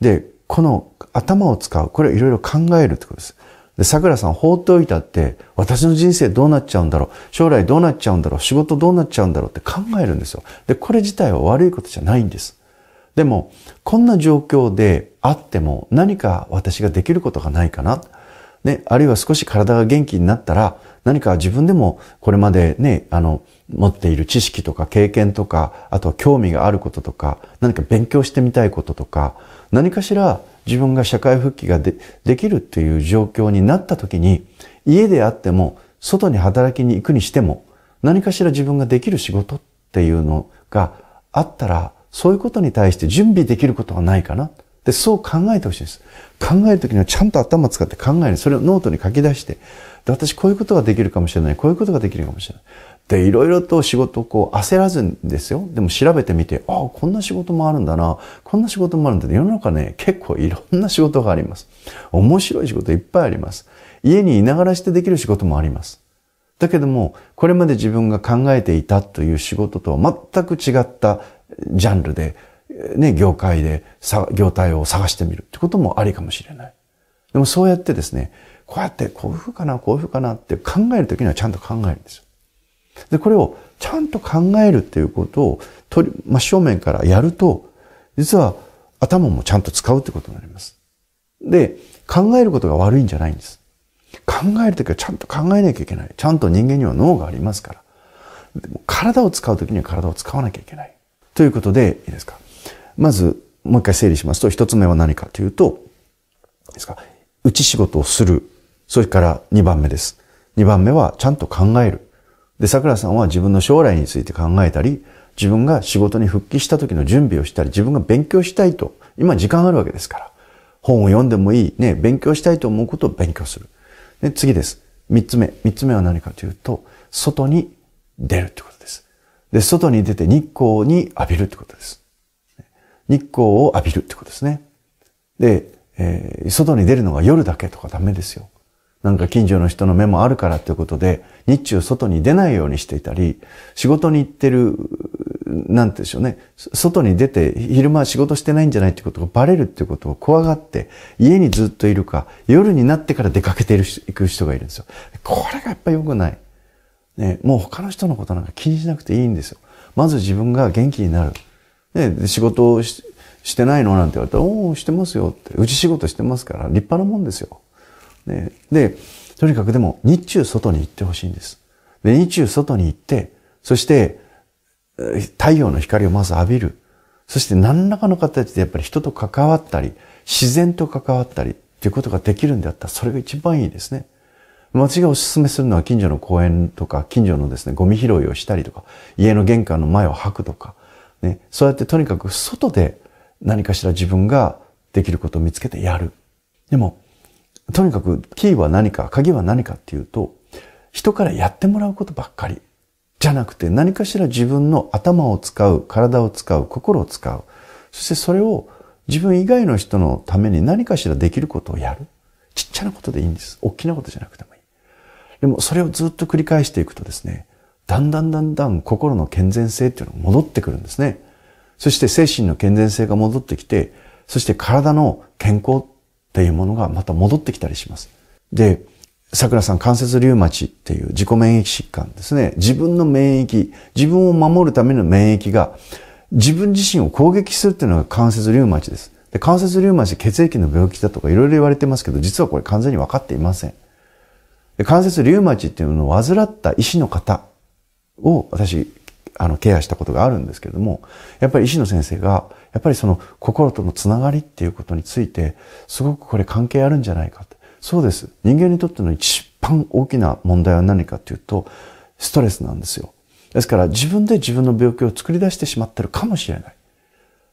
[SPEAKER 1] でこの頭を使うこれはいろいろ考えるってことですで桜さん放っておいたって私の人生どうなっちゃうんだろう将来どうなっちゃうんだろう仕事どうなっちゃうんだろうって考えるんですよでこれ自体は悪いことじゃないんですでもこんな状況であっても何か私ができることがないかなね、あるいは少し体が元気になったら、何か自分でもこれまでね、あの、持っている知識とか経験とか、あとは興味があることとか、何か勉強してみたいこととか、何かしら自分が社会復帰がでできるという状況になった時に、家であっても、外に働きに行くにしても、何かしら自分ができる仕事っていうのがあったら、そういうことに対して準備できることはないかな。で、そう考えてほしいです。考えるときにはちゃんと頭使って考える。それをノートに書き出して、で私こういうことができるかもしれない。こういうことができるかもしれない。で、いろいろと仕事をこう焦らずんですよ。でも調べてみて、ああ、こんな仕事もあるんだな。こんな仕事もあるんだ、世の中ね、結構いろんな仕事があります。面白い仕事いっぱいあります。家にいながらしてできる仕事もあります。だけども、これまで自分が考えていたという仕事とは全く違ったジャンルで、ね、業界で、業態を探してみるってこともありかもしれない。でもそうやってですね、こうやってこういうふうかな、こういうふうかなって考えるときにはちゃんと考えるんですよ。で、これをちゃんと考えるっていうことを取り、真正面からやると、実は頭もちゃんと使うってことになります。で、考えることが悪いんじゃないんです。考えるときはちゃんと考えなきゃいけない。ちゃんと人間には脳がありますから。でも体を使うときには体を使わなきゃいけない。ということで、いいですかまず、もう一回整理しますと、一つ目は何かというと、ですか、仕事をする。それから二番目です。二番目はちゃんと考える。で、桜さんは自分の将来について考えたり、自分が仕事に復帰した時の準備をしたり、自分が勉強したいと、今時間あるわけですから、本を読んでもいい、ね、勉強したいと思うことを勉強する。で、次です。三つ目。三つ目は何かというと、外に出るってことです。で、外に出て日光に浴びるってことです。日光を浴びるってことですね。で、えー、外に出るのが夜だけとかダメですよ。なんか近所の人の目もあるからということで、日中外に出ないようにしていたり、仕事に行ってる、なんてでしょうね、外に出て昼間仕事してないんじゃないってことがバレるってことを怖がって、家にずっといるか、夜になってから出かけている行く人がいるんですよ。これがやっぱ良くない。ね、もう他の人のことなんか気にしなくていいんですよ。まず自分が元気になる。ね、仕事をししてないのなんて言われたら、おお、してますよって。うち仕事してますから、立派なもんですよ。ね、で、とにかくでも、日中外に行ってほしいんです。で、日中外に行って、そして、太陽の光をまず浴びる。そして何らかの形でやっぱり人と関わったり、自然と関わったりっていうことができるんであったら、それが一番いいですね。私がおすすめするのは近所の公園とか、近所のですね、ゴミ拾いをしたりとか、家の玄関の前を吐くとか、ね、そうやってとにかく外で何かしら自分ができることを見つけてやる。でも、とにかくキーは何か、鍵は何かっていうと、人からやってもらうことばっかり。じゃなくて何かしら自分の頭を使う、体を使う、心を使う。そしてそれを自分以外の人のために何かしらできることをやる。ちっちゃなことでいいんです。大きなことじゃなくてもいい。でもそれをずっと繰り返していくとですね、だんだんだんだん心の健全性っていうのが戻ってくるんですね。そして精神の健全性が戻ってきて、そして体の健康っていうものがまた戻ってきたりします。で、桜さん関節リウマチっていう自己免疫疾患ですね。自分の免疫、自分を守るための免疫が自分自身を攻撃するっていうのが関節リウマチです。で関節リウマチ血液の病気だとかいろいろ言われてますけど、実はこれ完全に分かっていません。関節リウマチっていうのを患った医師の方を私、あの、ケアしたことがあるんですけれども、やっぱり医師の先生が、やっぱりその心とのつながりっていうことについて、すごくこれ関係あるんじゃないかって。そうです。人間にとっての一番大きな問題は何かっていうと、ストレスなんですよ。ですから自分で自分の病気を作り出してしまってるかもしれない。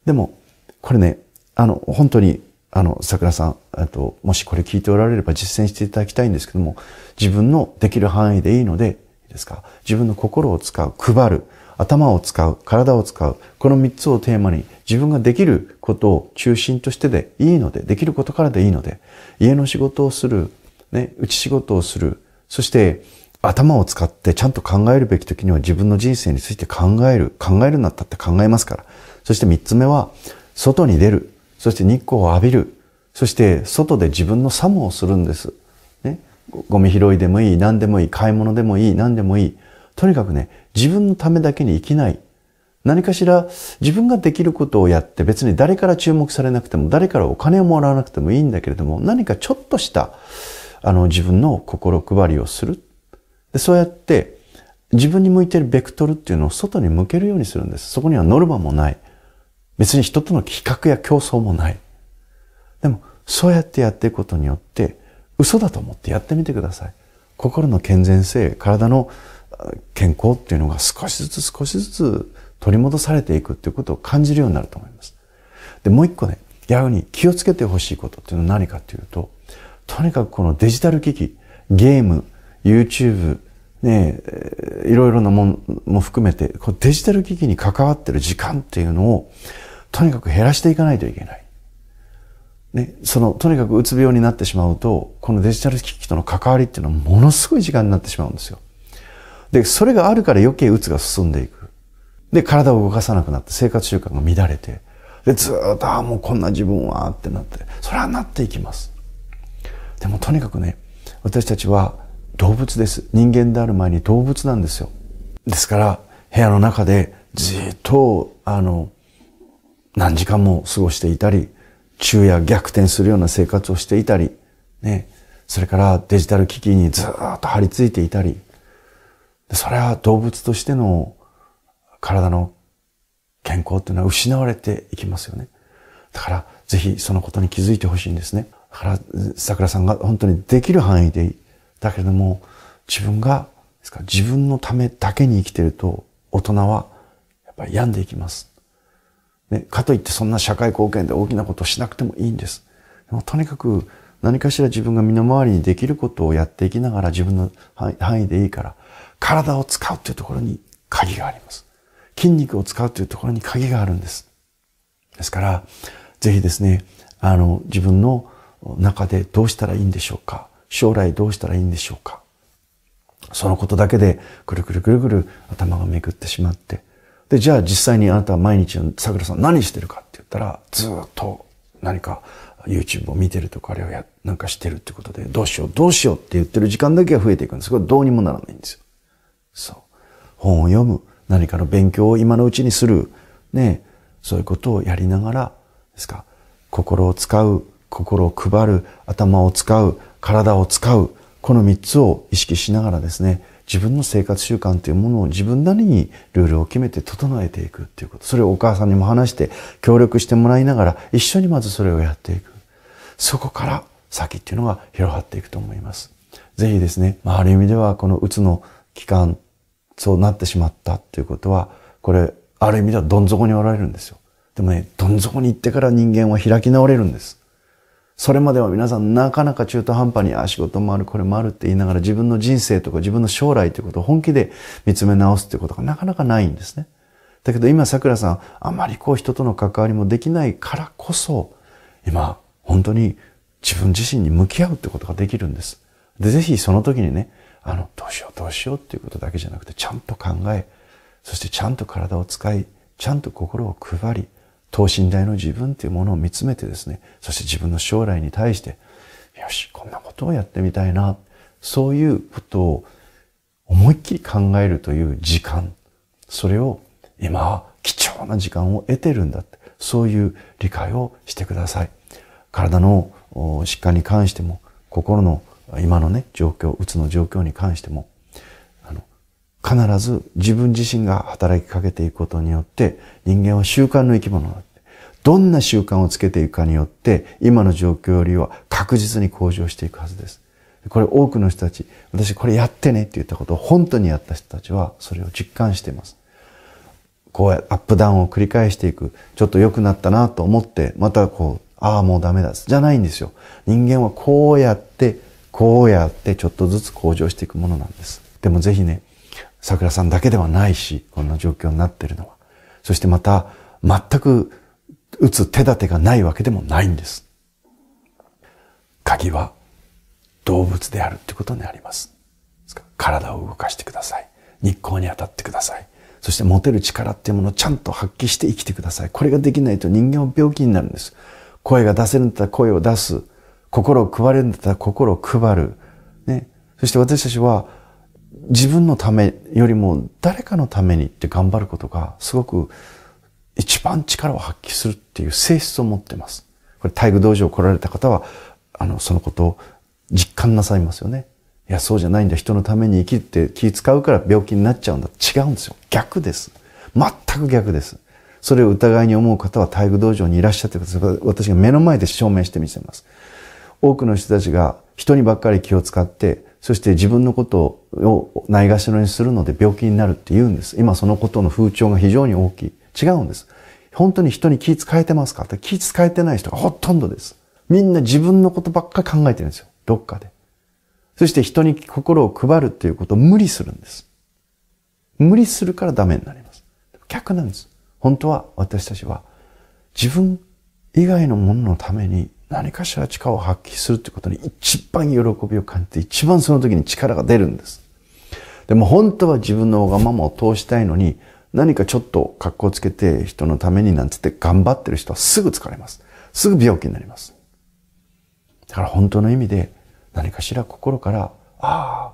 [SPEAKER 1] でも、これね、あの、本当に、あの、桜さん、えっと、もしこれ聞いておられれば実践していただきたいんですけども、自分のできる範囲でいいので、ですか自分の心を使う配る頭を使う体を使うこの三つをテーマに自分ができることを中心としてでいいのでできることからでいいので家の仕事をする、ね、うち仕事をするそして頭を使ってちゃんと考えるべき時には自分の人生について考える考えるんだったって考えますからそして三つ目は外に出るそして日光を浴びるそして外で自分の作務をするんですゴミ拾いでもいい、何でもいい、買い物でもいい、何でもいい。とにかくね、自分のためだけに生きない。何かしら自分ができることをやって別に誰から注目されなくても誰からお金をもらわなくてもいいんだけれども何かちょっとしたあの自分の心配りをする。でそうやって自分に向いてるベクトルっていうのを外に向けるようにするんです。そこにはノルマもない。別に人との比較や競争もない。でもそうやってやっていくことによって嘘だと思ってやってみてください。心の健全性、体の健康っていうのが少しずつ少しずつ取り戻されていくっていうことを感じるようになると思います。で、もう一個ね、逆に気をつけてほしいことっていうのは何かっていうと、とにかくこのデジタル機器、ゲーム、YouTube、ねえ、いろいろなもんも含めて、こうデジタル機器に関わってる時間っていうのを、とにかく減らしていかないといけない。ね、その、とにかくうつ病になってしまうと、このデジタル機器との関わりっていうのはものすごい時間になってしまうんですよ。で、それがあるから余計うつが進んでいく。で、体を動かさなくなって生活習慣が乱れて、で、ずっと、ああ、もうこんな自分は、ってなって、それはなっていきます。でもとにかくね、私たちは動物です。人間である前に動物なんですよ。ですから、部屋の中でずっと、あの、何時間も過ごしていたり、昼夜逆転するような生活をしていたり、ね、それからデジタル機器にずっと張り付いていたり、それは動物としての体の健康っていうのは失われていきますよね。だから、ぜひそのことに気づいてほしいんですね。だから、桜さんが本当にできる範囲でいい。だけれども、自分が、ですか自分のためだけに生きてると、大人は、やっぱり病んでいきます。ね、かといってそんな社会貢献で大きなことをしなくてもいいんです。でもとにかく何かしら自分が身の回りにできることをやっていきながら自分の範囲でいいから、体を使うというところに鍵があります。筋肉を使うというところに鍵があるんです。ですから、ぜひですね、あの、自分の中でどうしたらいいんでしょうか将来どうしたらいいんでしょうかそのことだけで、くるくるくるくる頭がめくってしまって、で、じゃあ実際にあなたは毎日、桜さん何してるかって言ったら、ずっと何か YouTube を見てるとか、あれをや、なんかしてるってことで、どうしよう、どうしようって言ってる時間だけが増えていくんです。これどうにもならないんですよ。そう。本を読む、何かの勉強を今のうちにする、ね、そういうことをやりながら、ですか、心を使う、心を配る、頭を使う、体を使う、この三つを意識しながらですね、自分の生活習慣というものを自分なりにルールを決めて整えていくっていうこと。それをお母さんにも話して協力してもらいながら一緒にまずそれをやっていく。そこから先っていうのが広がっていくと思います。ぜひですね、まあ、ある意味ではこのうつの期間、そうなってしまったっていうことは、これ、ある意味ではどん底におられるんですよ。でもね、どん底に行ってから人間は開き直れるんです。それまでは皆さんなかなか中途半端に、あ、仕事もある、これもあるって言いながら自分の人生とか自分の将来ということを本気で見つめ直すということがなかなかないんですね。だけど今桜さん、あまりこう人との関わりもできないからこそ、今、本当に自分自身に向き合うってことができるんです。で、ぜひその時にね、あの、どうしようどうしようっていうことだけじゃなくて、ちゃんと考え、そしてちゃんと体を使い、ちゃんと心を配り、等身大の自分というものを見つめてですね、そして自分の将来に対して、よし、こんなことをやってみたいな、そういうことを思いっきり考えるという時間、それを今は貴重な時間を得てるんだって、そういう理解をしてください。体の疾患に関しても、心の今のね、状況、うつの状況に関しても、必ず自分自身が働きかけていくことによって人間は習慣の生き物だどんな習慣をつけていくかによって今の状況よりは確実に向上していくはずです。これ多くの人たち、私これやってねって言ったことを本当にやった人たちはそれを実感しています。こうやアップダウンを繰り返していく。ちょっと良くなったなと思ってまたこう、ああもうダメだ。じゃないんですよ。人間はこうやって、こうやってちょっとずつ向上していくものなんです。でもぜひね、桜さんだけではないし、こんな状況になっているのは。そしてまた、全く打つ手立てがないわけでもないんです。鍵は動物であるってことにあります。体を動かしてください。日光に当たってください。そして持てる力っていうものをちゃんと発揮して生きてください。これができないと人間は病気になるんです。声が出せるんだったら声を出す。心を配れるんだったら心を配る。ね。そして私たちは自分のためよりも誰かのためにって頑張ることがすごく一番力を発揮するっていう性質を持ってます。これ、体育道場来られた方は、あの、そのことを実感なさいますよね。いや、そうじゃないんだ。人のために生きるって気使うから病気になっちゃうんだ。違うんですよ。逆です。全く逆です。それを疑いに思う方は体育道場にいらっしゃってください。私が目の前で証明してみせます。多くの人たちが人にばっかり気を使って、そして自分のことをないがしろにするので病気になるって言うんです。今そのことの風潮が非常に大きい。違うんです。本当に人に気使えてますかって気使えてない人がほとんどです。みんな自分のことばっか考えてるんですよ。どっかで。そして人に心を配るっていうことを無理するんです。無理するからダメになります。逆なんです。本当は私たちは自分以外のもののために何かしら力を発揮するってことに一番喜びを感じて、一番その時に力が出るんです。でも本当は自分のわがままを通したいのに、何かちょっと格好つけて人のためになんつって頑張ってる人はすぐ疲れます。すぐ病気になります。だから本当の意味で何かしら心から、ああ、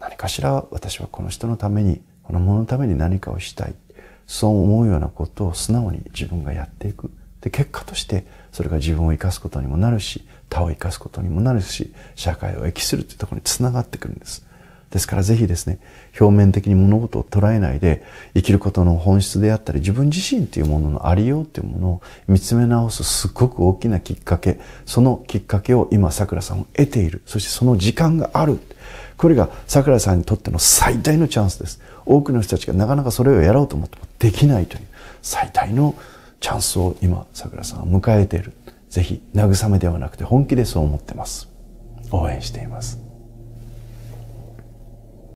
[SPEAKER 1] 何かしら私はこの人のために、このもののために何かをしたい。そう思うようなことを素直に自分がやっていく。で、結果としてそれが自分を生かすことにもなるし他を生かすことにもなるし社会を益するというところにつながってくるんですですからぜひですね表面的に物事を捉えないで生きることの本質であったり自分自身というもののありようというものを見つめ直すすっごく大きなきっかけそのきっかけを今さくらさんを得ているそしてその時間があるこれがさくらさんにとっての最大のチャンスです多くの人たちがなかなかそれをやろうと思ってもできないという最大のチャンスを今、桜さんは迎えている。ぜひ、慰めではなくて本気でそう思ってます。応援しています。